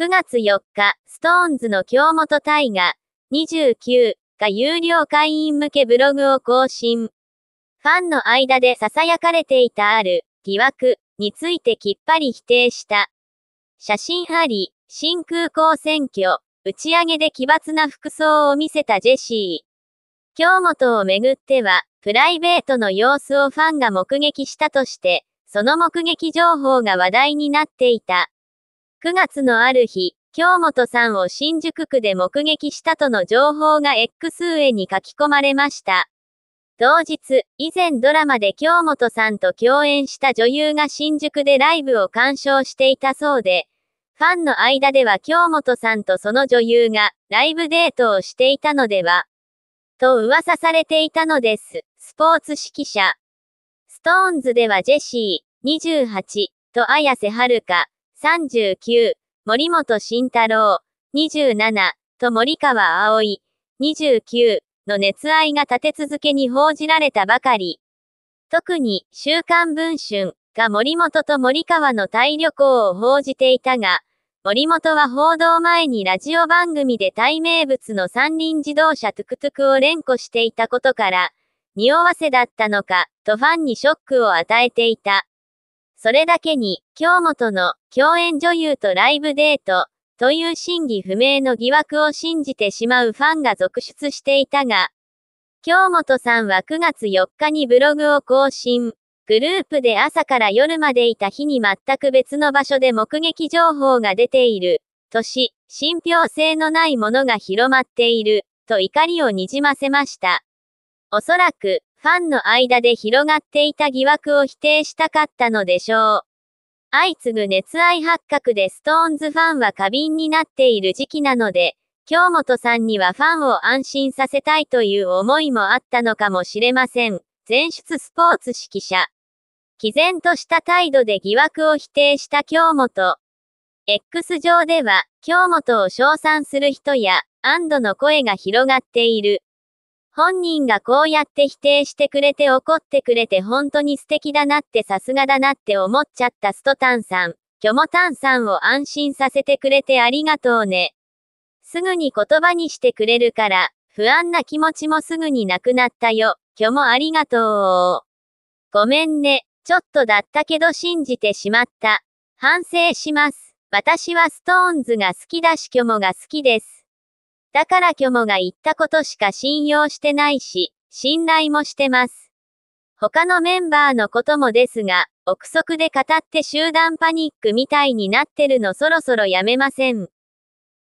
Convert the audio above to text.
9月4日、ストーンズの京本大河29が有料会員向けブログを更新。ファンの間で囁かれていたある疑惑についてきっぱり否定した。写真あり、新空港選挙、打ち上げで奇抜な服装を見せたジェシー。京本をめぐっては、プライベートの様子をファンが目撃したとして、その目撃情報が話題になっていた。9月のある日、京本さんを新宿区で目撃したとの情報が X 上に書き込まれました。同日、以前ドラマで京本さんと共演した女優が新宿でライブを鑑賞していたそうで、ファンの間では京本さんとその女優がライブデートをしていたのでは、と噂されていたのです。スポーツ指揮者。ストーンズではジェシー、28、と綾瀬はるか、39、森本慎太郎、27、と森川葵、29、の熱愛が立て続けに報じられたばかり。特に、週刊文春が森本と森川の大旅行を報じていたが、森本は報道前にラジオ番組で大名物の三輪自動車トゥクトゥクを連呼していたことから、匂わせだったのか、とファンにショックを与えていた。それだけに、京本の共演女優とライブデート、という真偽不明の疑惑を信じてしまうファンが続出していたが、京本さんは9月4日にブログを更新。グループで朝から夜までいた日に全く別の場所で目撃情報が出ている。とし、信憑性のないものが広まっている。と怒りをにじませました。おそらく、ファンの間で広がっていた疑惑を否定したかったのでしょう。相次ぐ熱愛発覚でストーンズファンは過敏になっている時期なので、京本さんにはファンを安心させたいという思いもあったのかもしれません。全出スポーツ指揮者。毅然とした態度で疑惑を否定した京本。X 上では、京本を称賛する人や、安堵の声が広がっている。本人がこうやって否定してくれて怒ってくれて本当に素敵だなってさすがだなって思っちゃったストタンさん。キョモタンさんを安心させてくれてありがとうね。すぐに言葉にしてくれるから、不安な気持ちもすぐになくなったよ。今日もありがとう。ごめんね。ちょっとだったけど信じてしまった。反省します。私はストーンズが好きだしキョモが好きです。だから虚無が言ったことしか信用してないし、信頼もしてます。他のメンバーのこともですが、憶測で語って集団パニックみたいになってるのそろそろやめません。